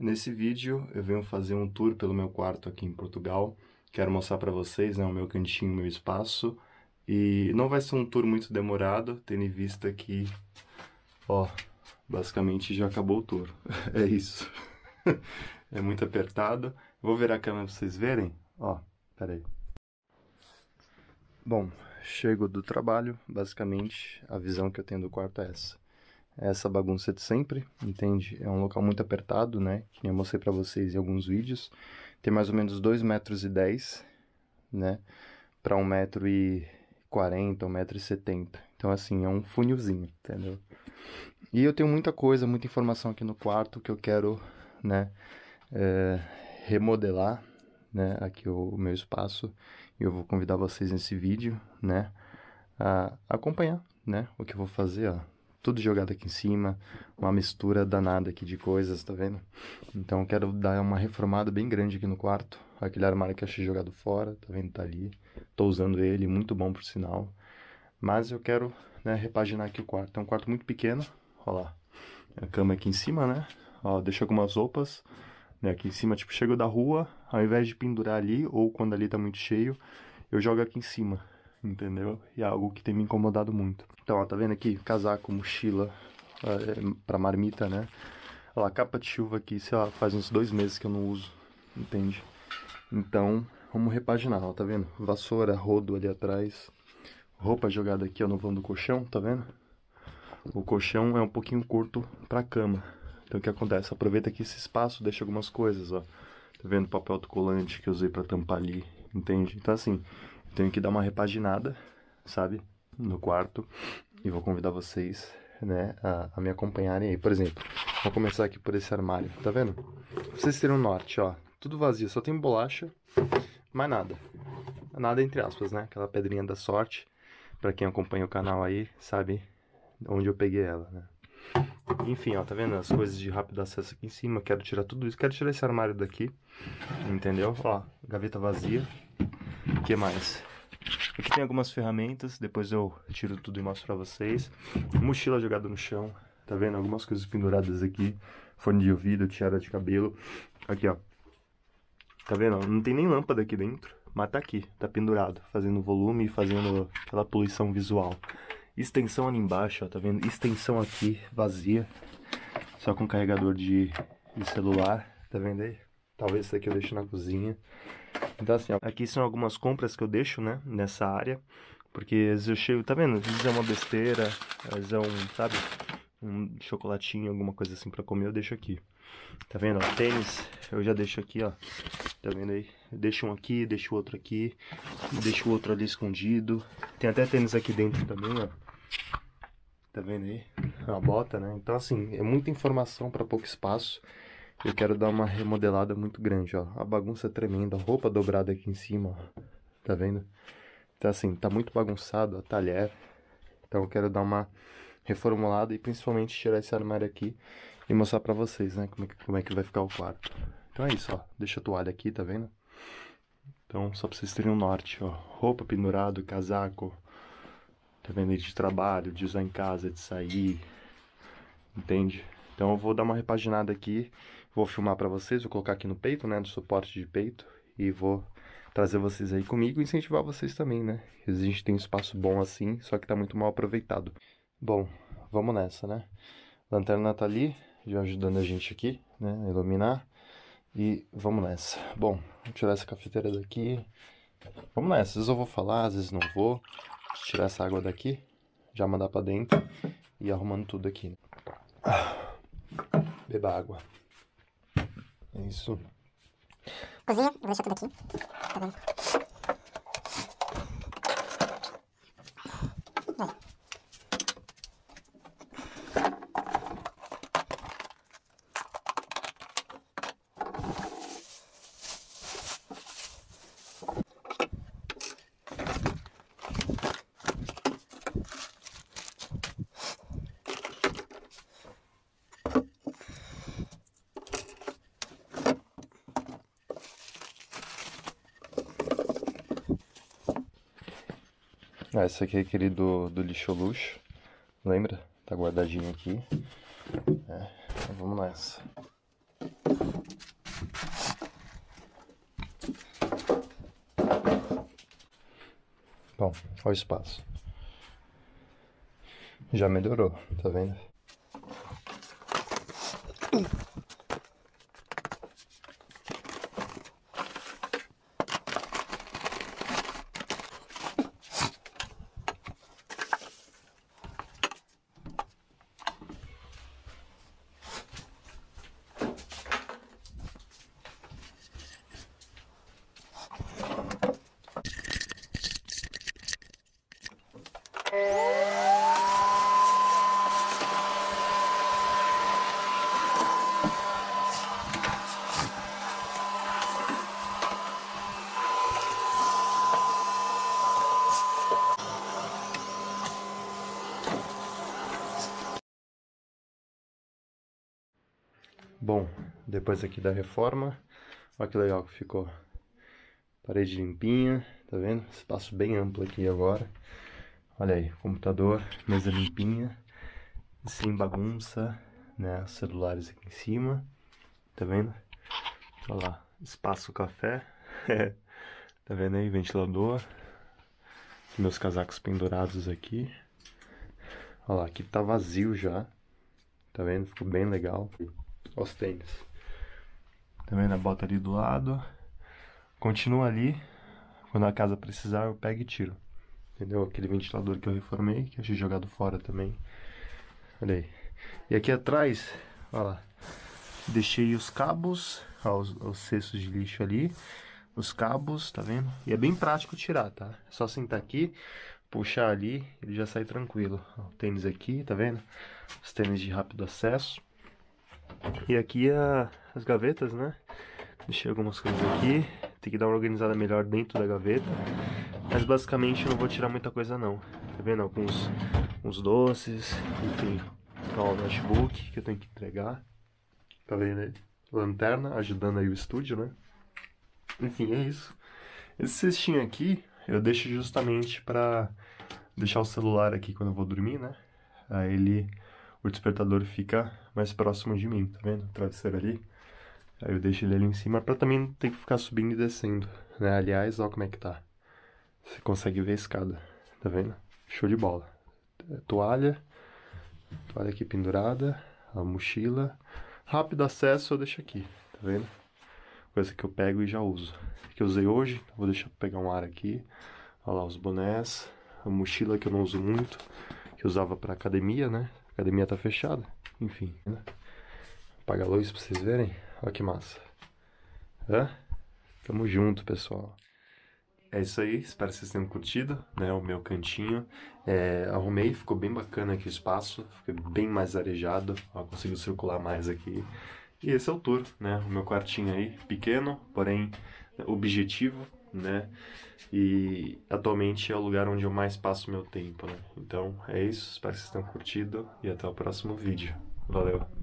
Nesse vídeo eu venho fazer um tour pelo meu quarto aqui em Portugal. Quero mostrar para vocês né, o meu cantinho, o meu espaço. E não vai ser um tour muito demorado, tendo em vista que, ó, basicamente já acabou o tour. é isso. é muito apertado. Vou virar a câmera para vocês verem. Ó, peraí. Bom, chego do trabalho, basicamente a visão que eu tenho do quarto é essa. É essa bagunça de sempre, entende? É um local muito apertado, né? Que eu mostrei para vocês em alguns vídeos. Tem mais ou menos 2,10 metros, e dez, né? Para 1,40 metro, e 1,70 metro. E Então, assim, é um funilzinho, entendeu? E eu tenho muita coisa, muita informação aqui no quarto que eu quero, né? É, remodelar, né? Aqui o, o meu espaço. E eu vou convidar vocês nesse vídeo, né? A acompanhar, né? O que eu vou fazer, ó tudo jogado aqui em cima, uma mistura danada aqui de coisas, tá vendo? Então eu quero dar uma reformada bem grande aqui no quarto. Aquele armário que eu achei jogado fora, tá vendo? Tá ali. Tô usando ele, muito bom por sinal. Mas eu quero né, repaginar aqui o quarto. É um quarto muito pequeno, ó lá. A cama aqui em cima, né? Ó, deixa algumas roupas né, aqui em cima. Tipo, chego da rua, ao invés de pendurar ali, ou quando ali tá muito cheio, eu jogo aqui em cima entendeu? E é algo que tem me incomodado muito. Então, ó, tá vendo aqui? Casaco, mochila é, é, pra marmita, né? Olha lá, capa de chuva aqui, sei lá, faz uns dois meses que eu não uso, entende? Então, vamos repaginar, ó, tá vendo? Vassoura, rodo ali atrás, roupa jogada aqui, ó, no vão do colchão, tá vendo? O colchão é um pouquinho curto pra cama. Então, o que acontece? Aproveita aqui esse espaço, deixa algumas coisas, ó. Tá vendo papel autocolante que eu usei para tampar ali, entende? Então, assim, tenho que dar uma repaginada, sabe? No quarto. E vou convidar vocês, né, a, a me acompanharem aí. Por exemplo, vou começar aqui por esse armário, tá vendo? Pra vocês terem um norte, ó. Tudo vazio, só tem bolacha, mais nada. Nada entre aspas, né? Aquela pedrinha da sorte. Pra quem acompanha o canal aí, sabe onde eu peguei ela, né? Enfim, ó, tá vendo as coisas de rápido acesso aqui em cima? Quero tirar tudo isso, quero tirar esse armário daqui, entendeu? Ó, gaveta vazia, o que mais? Aqui tem algumas ferramentas, depois eu tiro tudo e mostro pra vocês. Mochila jogada no chão, tá vendo? Algumas coisas penduradas aqui. Fone de ouvido, tiara de cabelo. Aqui, ó. Tá vendo? Não tem nem lâmpada aqui dentro, mas tá aqui, tá pendurado, fazendo volume e fazendo aquela poluição visual. Extensão ali embaixo, ó, tá vendo? Extensão aqui, vazia, só com carregador de, de celular, tá vendo aí? Talvez isso aqui eu deixe na cozinha. Então, assim, ó, aqui são algumas compras que eu deixo, né, nessa área. Porque às vezes eu chego, tá vendo? Às vezes é uma besteira, às vezes é um, sabe? Um chocolatinho, alguma coisa assim pra comer, eu deixo aqui. Tá vendo? Ó, tênis, eu já deixo aqui, ó. Tá vendo aí? Eu deixo um aqui, deixo outro aqui, deixo o outro ali escondido. Tem até tênis aqui dentro também, ó. Tá vendo aí? Uma bota, né? Então, assim, é muita informação para pouco espaço. Eu quero dar uma remodelada muito grande, ó. A bagunça é tremenda, a roupa dobrada aqui em cima, ó. Tá vendo? Então assim, tá muito bagunçado a talher. Então eu quero dar uma reformulada e principalmente tirar esse armário aqui e mostrar pra vocês, né, como é que, como é que vai ficar o quarto. Então é isso, ó. Deixa a toalha aqui, tá vendo? Então, só pra vocês terem um norte, ó. Roupa pendurada, casaco, tá vendo? De trabalho, de usar em casa, de sair, entende? Então eu vou dar uma repaginada aqui, vou filmar para vocês, vou colocar aqui no peito, né, no suporte de peito e vou trazer vocês aí comigo e incentivar vocês também, né? A gente tem um espaço bom assim, só que tá muito mal aproveitado. Bom, vamos nessa, né? Lanterna tá ali, já ajudando a gente aqui, né, a iluminar. E vamos nessa. Bom, vou tirar essa cafeteira daqui. Vamos nessa, às vezes eu vou falar, às vezes não vou. Vou tirar essa água daqui, já mandar para dentro e arrumando tudo aqui. Ah. Beba água. É isso. Cozinha, vou deixar tudo aqui. Tá bom. Ah, esse aqui é aquele do, do lixo luxo. Lembra? Tá guardadinho aqui. É, então vamos nessa. Bom, olha o espaço. Já melhorou, tá vendo? bom depois aqui da reforma. Olha que legal que ficou. Parede limpinha, tá vendo? Espaço bem amplo aqui agora. Olha aí, computador, mesa limpinha, sem bagunça, né? Celulares aqui em cima, tá vendo? Olha lá, espaço café, tá vendo aí? Ventilador, meus casacos pendurados aqui. Olha lá, aqui tá vazio já, tá vendo? Ficou bem legal aos tênis. Também tá na bota ali do lado. Continua ali. Quando a casa precisar, eu pego e tiro. Entendeu? Aquele ventilador que eu reformei, que eu achei jogado fora também. Olha aí. E aqui atrás, olha lá. Deixei os cabos, ó, os, os cestos de lixo ali. Os cabos, tá vendo? E é bem prático tirar, tá? É só sentar aqui, puxar ali, ele já sai tranquilo. Ó, o tênis aqui, tá vendo? Os tênis de rápido acesso. E aqui a, é as gavetas, né? Deixei algumas coisas aqui. Tem que dar uma organizada melhor dentro da gaveta. Mas basicamente eu não vou tirar muita coisa não. Tá vendo? Alguns uns doces, enfim. Ó, o notebook que eu tenho que entregar. Tá vendo aí? Lanterna ajudando aí o estúdio, né? Enfim, é isso. Esse cestinho aqui eu deixo justamente pra deixar o celular aqui quando eu vou dormir, né? Aí ele o despertador fica mais próximo de mim, tá vendo? O travesseiro ali. Aí eu deixo ele ali em cima pra também não ter que ficar subindo e descendo, né? Aliás, ó como é que tá. Você consegue ver a escada, tá vendo? Show de bola. É, toalha, toalha aqui pendurada, a mochila. Rápido acesso eu deixo aqui, tá vendo? Coisa que eu pego e já uso. Que eu usei hoje, vou deixar pegar um ar aqui. Olha lá os bonés, a mochila que eu não uso muito, que eu usava pra academia, né? A academia tá fechada. Enfim, né? Apaga a luz pra vocês verem. Olha que massa. Hã? Tamo junto, pessoal. É isso aí, espero que vocês tenham curtido, né, o meu cantinho. É, arrumei, ficou bem bacana aqui o espaço, ficou bem mais arejado, ó, consigo circular mais aqui. E esse é o tour, né, o meu quartinho aí, pequeno, porém objetivo, né? E atualmente é o lugar onde eu mais passo meu tempo, né? Então é isso, espero que vocês tenham curtido e até o próximo vídeo. Valeu!